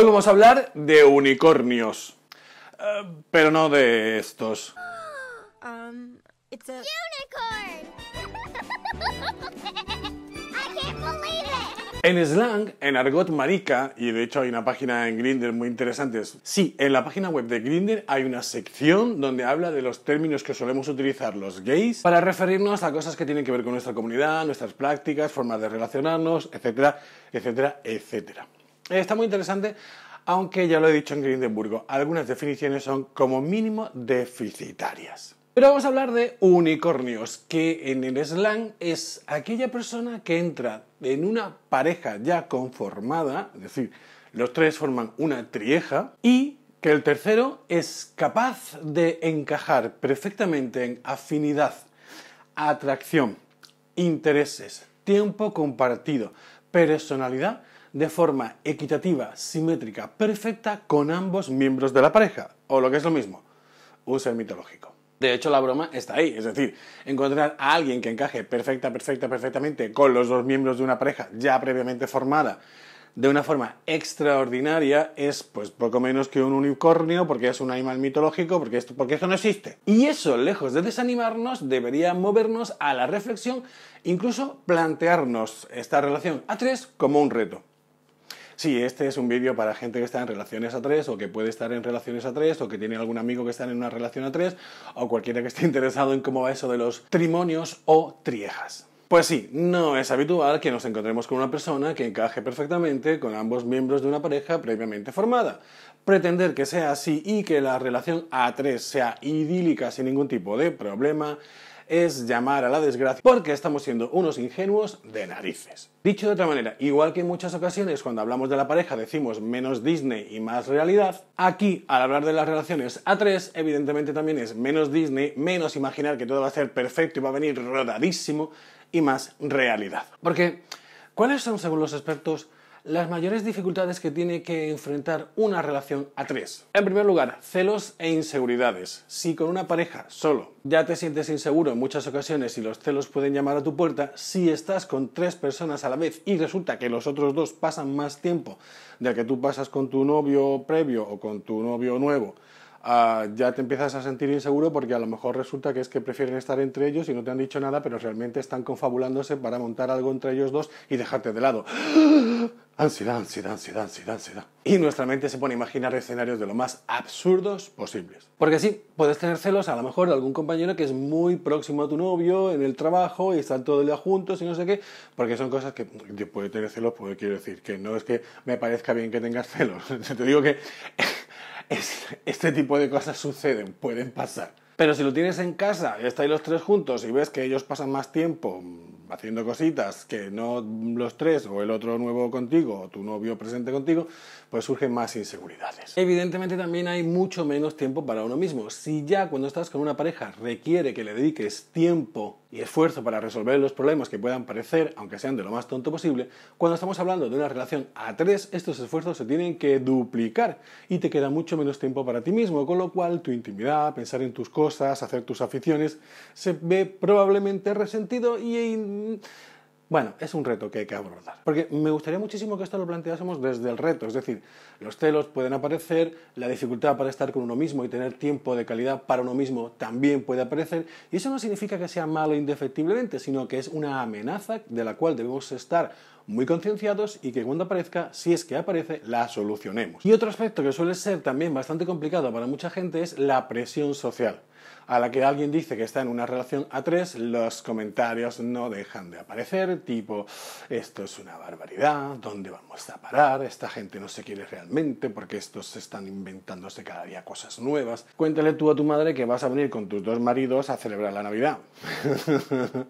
Hoy vamos a hablar de unicornios. Eh, pero no de estos. Um, en slang, en argot marica, y de hecho hay una página en Grindr muy interesante. Sí, en la página web de Grindr hay una sección donde habla de los términos que solemos utilizar los gays para referirnos a cosas que tienen que ver con nuestra comunidad, nuestras prácticas, formas de relacionarnos, etcétera, etcétera, etcétera. Está muy interesante, aunque ya lo he dicho en Grindenburgo, algunas definiciones son como mínimo deficitarias. Pero vamos a hablar de unicornios, que en el slang es aquella persona que entra en una pareja ya conformada, es decir, los tres forman una trieja, y que el tercero es capaz de encajar perfectamente en afinidad, atracción, intereses, tiempo compartido, personalidad de forma equitativa, simétrica, perfecta con ambos miembros de la pareja, o lo que es lo mismo, un ser mitológico. De hecho, la broma está ahí, es decir, encontrar a alguien que encaje perfecta, perfecta, perfectamente con los dos miembros de una pareja ya previamente formada de una forma extraordinaria es pues poco menos que un unicornio porque es un animal mitológico porque esto porque eso no existe y eso lejos de desanimarnos debería movernos a la reflexión incluso plantearnos esta relación a tres como un reto sí, este es un vídeo para gente que está en relaciones a tres o que puede estar en relaciones a tres o que tiene algún amigo que está en una relación a tres o cualquiera que esté interesado en cómo va eso de los trimonios o triejas. Pues sí, no es habitual que nos encontremos con una persona que encaje perfectamente con ambos miembros de una pareja previamente formada. Pretender que sea así y que la relación a tres sea idílica sin ningún tipo de problema es llamar a la desgracia porque estamos siendo unos ingenuos de narices. Dicho de otra manera, igual que en muchas ocasiones cuando hablamos de la pareja decimos menos Disney y más realidad, aquí al hablar de las relaciones a tres, evidentemente también es menos Disney, menos imaginar que todo va a ser perfecto y va a venir rodadísimo y más realidad. Porque, ¿cuáles son según los expertos las mayores dificultades que tiene que enfrentar una relación a tres. En primer lugar, celos e inseguridades. Si con una pareja solo ya te sientes inseguro en muchas ocasiones y los celos pueden llamar a tu puerta, si estás con tres personas a la vez y resulta que los otros dos pasan más tiempo ya que tú pasas con tu novio previo o con tu novio nuevo, ah, ya te empiezas a sentir inseguro porque a lo mejor resulta que es que prefieren estar entre ellos y no te han dicho nada, pero realmente están confabulándose para montar algo entre ellos dos y dejarte de lado. Ansiedad, ansiedad, ansiedad, ansiedad, ansiedad. Y nuestra mente se pone a imaginar escenarios de lo más absurdos posibles. Porque sí, puedes tener celos a lo mejor de algún compañero que es muy próximo a tu novio en el trabajo y están todo el día juntos y no sé qué, porque son cosas que puede tener celos, porque quiero decir, que no es que me parezca bien que tengas celos. Te digo que este tipo de cosas suceden, pueden pasar. Pero si lo tienes en casa y estáis los tres juntos y ves que ellos pasan más tiempo haciendo cositas que no los tres o el otro nuevo contigo o tu novio presente contigo, pues surgen más inseguridades. Evidentemente también hay mucho menos tiempo para uno mismo. Si ya cuando estás con una pareja requiere que le dediques tiempo y esfuerzo para resolver los problemas que puedan parecer, aunque sean de lo más tonto posible, cuando estamos hablando de una relación a tres, estos esfuerzos se tienen que duplicar y te queda mucho menos tiempo para ti mismo, con lo cual tu intimidad, pensar en tus cosas, hacer tus aficiones, se ve probablemente resentido y bueno, es un reto que hay que abordar. Porque me gustaría muchísimo que esto lo planteásemos desde el reto. Es decir, los celos pueden aparecer, la dificultad para estar con uno mismo y tener tiempo de calidad para uno mismo también puede aparecer. Y eso no significa que sea malo indefectiblemente, sino que es una amenaza de la cual debemos estar muy concienciados y que cuando aparezca, si es que aparece, la solucionemos. Y otro aspecto que suele ser también bastante complicado para mucha gente es la presión social a la que alguien dice que está en una relación a tres, los comentarios no dejan de aparecer, tipo, esto es una barbaridad, ¿dónde vamos a parar? Esta gente no se quiere realmente porque estos están inventándose cada día cosas nuevas. Cuéntale tú a tu madre que vas a venir con tus dos maridos a celebrar la Navidad.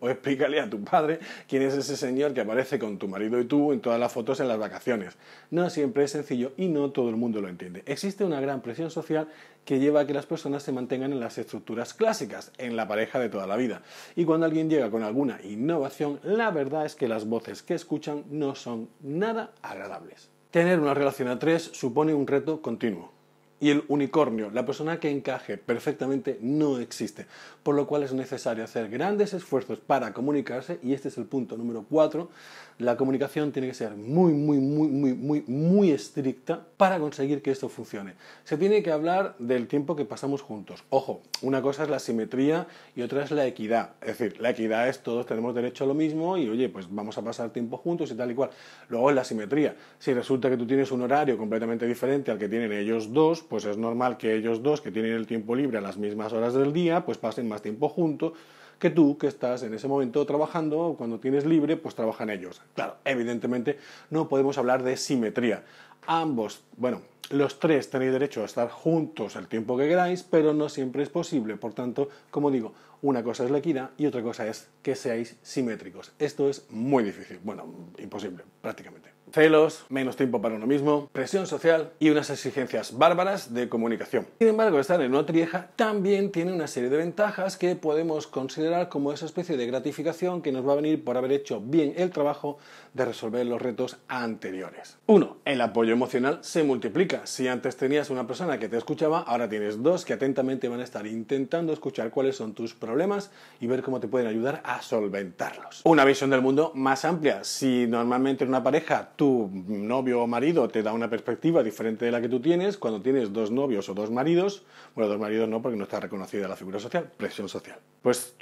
o explícale a tu padre quién es ese señor que aparece con tu marido y tú en todas las fotos en las vacaciones. No siempre es sencillo y no todo el mundo lo entiende. Existe una gran presión social que lleva a que las personas se mantengan las estructuras clásicas, en la pareja de toda la vida. Y cuando alguien llega con alguna innovación, la verdad es que las voces que escuchan no son nada agradables. Tener una relación a tres supone un reto continuo y el unicornio, la persona que encaje perfectamente, no existe, por lo cual es necesario hacer grandes esfuerzos para comunicarse y este es el punto número cuatro La comunicación tiene que ser muy, muy, muy, muy, muy, muy estricta para conseguir que esto funcione. Se tiene que hablar del tiempo que pasamos juntos. Ojo, una cosa es la simetría y otra es la equidad. Es decir, la equidad es todos tenemos derecho a lo mismo y oye, pues vamos a pasar tiempo juntos y tal y cual. Luego es la simetría. Si resulta que tú tienes un horario completamente diferente al que tienen ellos dos, pues es normal que ellos dos, que tienen el tiempo libre a las mismas horas del día, pues pasen más tiempo juntos que tú, que estás en ese momento trabajando, cuando tienes libre, pues trabajan ellos. Claro, evidentemente no podemos hablar de simetría. Ambos, bueno, los tres tenéis derecho a estar juntos el tiempo que queráis, pero no siempre es posible. Por tanto, como digo, una cosa es la equidad y otra cosa es que seáis simétricos. Esto es muy difícil, bueno, imposible, prácticamente celos, menos tiempo para uno mismo, presión social y unas exigencias bárbaras de comunicación. Sin embargo, estar en una trieja también tiene una serie de ventajas que podemos considerar como esa especie de gratificación que nos va a venir por haber hecho bien el trabajo de resolver los retos anteriores. Uno, El apoyo emocional se multiplica. Si antes tenías una persona que te escuchaba, ahora tienes dos que atentamente van a estar intentando escuchar cuáles son tus problemas y ver cómo te pueden ayudar a solventarlos. Una visión del mundo más amplia. Si normalmente en una pareja tú tu novio o marido te da una perspectiva diferente de la que tú tienes, cuando tienes dos novios o dos maridos, bueno, dos maridos no porque no está reconocida la figura social, presión social. Pues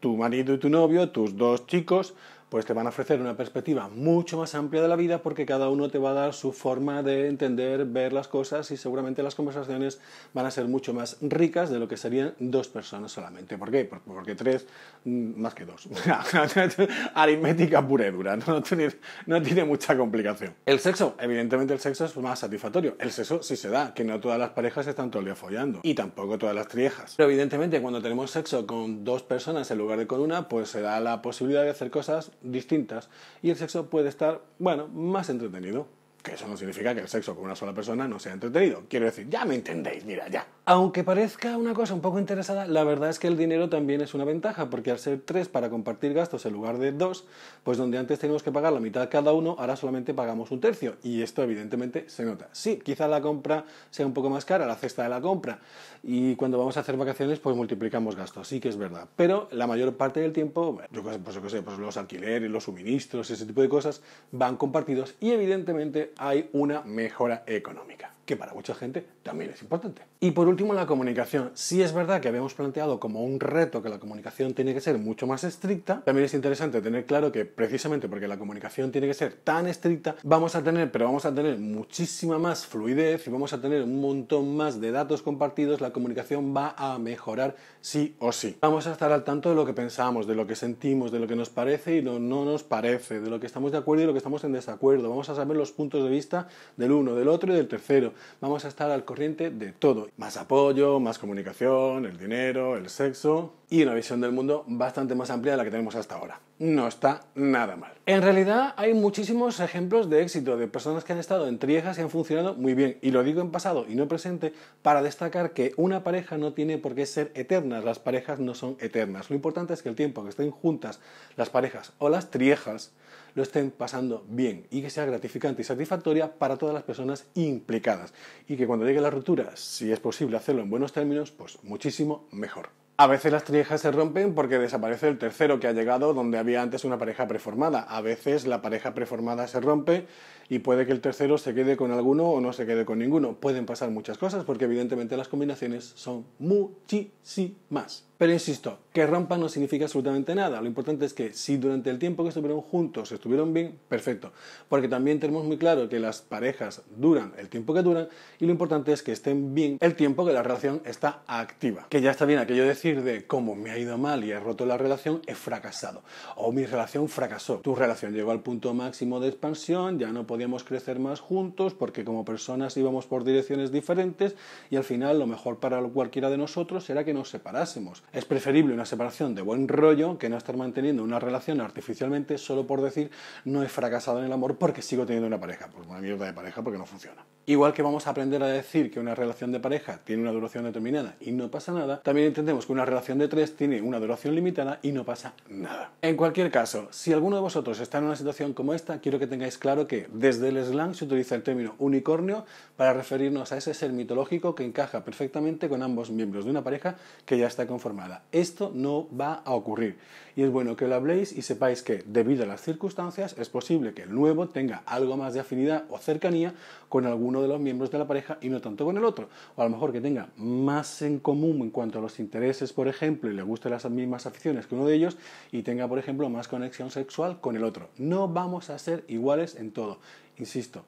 tu marido y tu novio, tus dos chicos, pues te van a ofrecer una perspectiva mucho más amplia de la vida porque cada uno te va a dar su forma de entender, ver las cosas y seguramente las conversaciones van a ser mucho más ricas de lo que serían dos personas solamente. ¿Por qué? Porque tres, mm, más que dos. Aritmética pura y dura, no tiene, mucha complicación. El sexo, evidentemente el sexo es más satisfactorio. El sexo sí se da, que no todas las parejas están todo el día follando y tampoco todas las triejas. Pero evidentemente cuando tenemos sexo con dos personas en lugar de con una, pues se da la posibilidad de hacer cosas distintas y el sexo puede estar, bueno, más entretenido. Que eso no significa que el sexo con una sola persona no sea entretenido. Quiero decir, ya me entendéis, mira, ya. Aunque parezca una cosa un poco interesada, la verdad es que el dinero también es una ventaja, porque al ser tres para compartir gastos en lugar de dos, pues donde antes teníamos que pagar la mitad cada uno, ahora solamente pagamos un tercio. Y esto evidentemente se nota. Sí, quizá la compra sea un poco más cara, la cesta de la compra. Y cuando vamos a hacer vacaciones, pues multiplicamos gastos, sí que es verdad. Pero la mayor parte del tiempo, yo pues, sé, pues los alquileres, los suministros, ese tipo de cosas, van compartidos y evidentemente hay una mejora económica que para mucha gente también es importante. Y por último, la comunicación. Si es verdad que habíamos planteado como un reto que la comunicación tiene que ser mucho más estricta, también es interesante tener claro que precisamente porque la comunicación tiene que ser tan estricta, vamos a tener, pero vamos a tener muchísima más fluidez y vamos a tener un montón más de datos compartidos, la comunicación va a mejorar sí o sí. Vamos a estar al tanto de lo que pensamos, de lo que sentimos, de lo que nos parece y lo no nos parece, de lo que estamos de acuerdo y lo que estamos en desacuerdo. Vamos a saber los puntos de vista del uno, del otro y del tercero vamos a estar al corriente de todo. Más apoyo, más comunicación, el dinero, el sexo y una visión del mundo bastante más amplia de la que tenemos hasta ahora. No está nada mal. En realidad hay muchísimos ejemplos de éxito de personas que han estado en triejas y han funcionado muy bien. Y lo digo en pasado y no presente para destacar que una pareja no tiene por qué ser eterna. Las parejas no son eternas. Lo importante es que el tiempo que estén juntas las parejas o las triejas lo estén pasando bien y que sea gratificante y satisfactoria para todas las personas implicadas. Y que cuando llegue la ruptura, si es posible hacerlo en buenos términos, pues muchísimo mejor. A veces las triejas se rompen porque desaparece el tercero que ha llegado donde había antes una pareja preformada. A veces la pareja preformada se rompe y puede que el tercero se quede con alguno o no se quede con ninguno. Pueden pasar muchas cosas porque evidentemente las combinaciones son muchísimas. Pero insisto, que rompa no significa absolutamente nada. Lo importante es que si durante el tiempo que estuvieron juntos estuvieron bien, perfecto. Porque también tenemos muy claro que las parejas duran el tiempo que duran y lo importante es que estén bien el tiempo que la relación está activa. Que ya está bien aquello decir de cómo me ha ido mal y he roto la relación, he fracasado. O mi relación fracasó. Tu relación llegó al punto máximo de expansión, ya no podíamos crecer más juntos porque como personas íbamos por direcciones diferentes y al final lo mejor para cualquiera de nosotros era que nos separásemos. Es preferible una separación de buen rollo que no estar manteniendo una relación artificialmente solo por decir no he fracasado en el amor porque sigo teniendo una pareja. Pues una mierda de pareja porque no funciona. Igual que vamos a aprender a decir que una relación de pareja tiene una duración determinada y no pasa nada, también entendemos que una relación de tres tiene una duración limitada y no pasa nada. En cualquier caso, si alguno de vosotros está en una situación como esta, quiero que tengáis claro que desde el slang se utiliza el término unicornio para referirnos a ese ser mitológico que encaja perfectamente con ambos miembros de una pareja que ya está conformada esto no va a ocurrir. Y es bueno que lo habléis y sepáis que, debido a las circunstancias, es posible que el nuevo tenga algo más de afinidad o cercanía con alguno de los miembros de la pareja y no tanto con el otro. O a lo mejor que tenga más en común en cuanto a los intereses, por ejemplo, y le gusten las mismas aficiones que uno de ellos y tenga, por ejemplo, más conexión sexual con el otro. No vamos a ser iguales en todo. Insisto,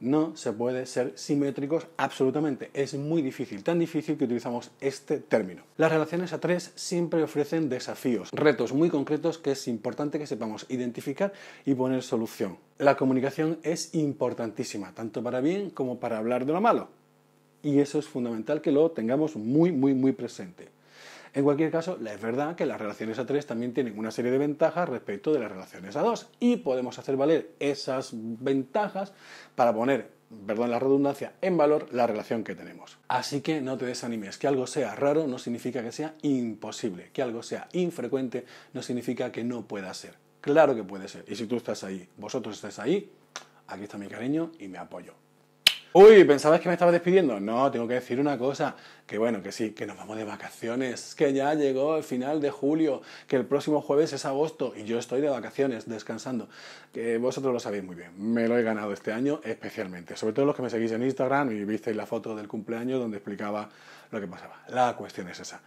no se puede ser simétricos absolutamente. Es muy difícil, tan difícil que utilizamos este término. Las relaciones a tres siempre ofrecen desafíos, retos muy concretos que es importante que sepamos identificar y poner solución. La comunicación es importantísima, tanto para bien como para hablar de lo malo. Y eso es fundamental que lo tengamos muy, muy, muy presente. En cualquier caso, es verdad que las relaciones a tres también tienen una serie de ventajas respecto de las relaciones a dos y podemos hacer valer esas ventajas para poner perdón la redundancia, en valor la relación que tenemos. Así que no te desanimes, que algo sea raro no significa que sea imposible, que algo sea infrecuente no significa que no pueda ser. Claro que puede ser, y si tú estás ahí, vosotros estáis ahí, aquí está mi cariño y me apoyo. Uy, pensabas que me estabas despidiendo. No, tengo que decir una cosa, que bueno, que sí, que nos vamos de vacaciones, que ya llegó el final de julio, que el próximo jueves es agosto y yo estoy de vacaciones, descansando. Que vosotros lo sabéis muy bien, me lo he ganado este año especialmente, sobre todo los que me seguís en Instagram y visteis la foto del cumpleaños donde explicaba lo que pasaba. La cuestión es esa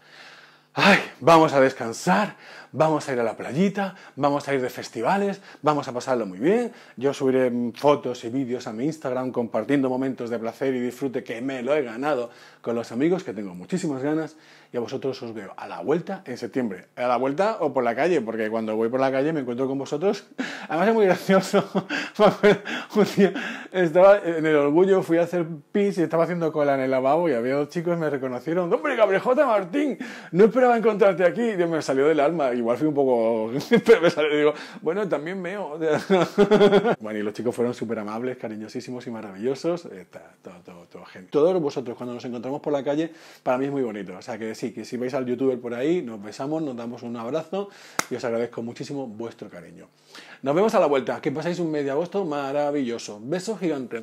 ay, vamos a descansar, vamos a ir a la playita, vamos a ir de festivales, vamos a pasarlo muy bien. Yo subiré fotos y vídeos a mi Instagram compartiendo momentos de placer y disfrute que me lo he ganado con los amigos, que tengo muchísimas ganas y a vosotros os veo a la vuelta en septiembre. A la vuelta o por la calle, porque cuando voy por la calle me encuentro con vosotros. Además es muy gracioso. estaba en el orgullo, fui a hacer pis y estaba haciendo cola en el lavabo y había dos chicos me reconocieron. ¡Hombre, cabrejota, Martín! No esperaba encontrarte aquí. Y me salió del alma. Igual fui un poco... bueno, también veo. bueno, y los chicos fueron súper amables, cariñosísimos y maravillosos. todo, todo, todo, Todos vosotros cuando nos encontramos por la calle, para mí es muy bonito. O sea, que Así que si vais al youtuber por ahí, nos besamos, nos damos un abrazo y os agradezco muchísimo vuestro cariño. Nos vemos a la vuelta, que pasáis un mes de agosto maravilloso. Besos gigantes.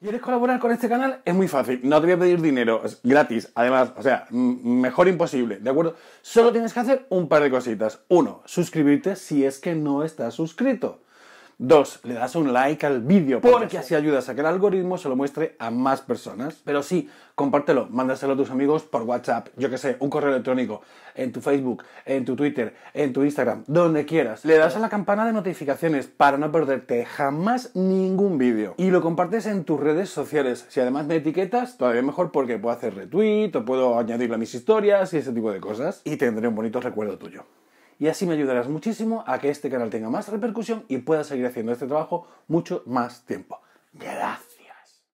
¿Quieres colaborar con este canal? Es muy fácil, no te voy a pedir dinero, es gratis, además, o sea, mejor imposible, ¿de acuerdo? Solo tienes que hacer un par de cositas. Uno, suscribirte si es que no estás suscrito. Dos, le das un like al vídeo porque, así ayudas a que el algoritmo se lo muestre a más personas. Pero sí, compártelo, mándaselo a tus amigos por WhatsApp, yo que sé, un correo electrónico, en tu Facebook, en tu Twitter, en tu Instagram, donde quieras. Le das a la campana de notificaciones para no perderte jamás ningún vídeo. Y lo compartes en tus redes sociales. Si además me etiquetas, todavía mejor porque puedo hacer retweet o puedo añadirle a mis historias y ese tipo de cosas. Y tendré un bonito recuerdo tuyo y así me ayudarás muchísimo a que este canal tenga más repercusión y pueda seguir haciendo este trabajo mucho más tiempo. Gracias.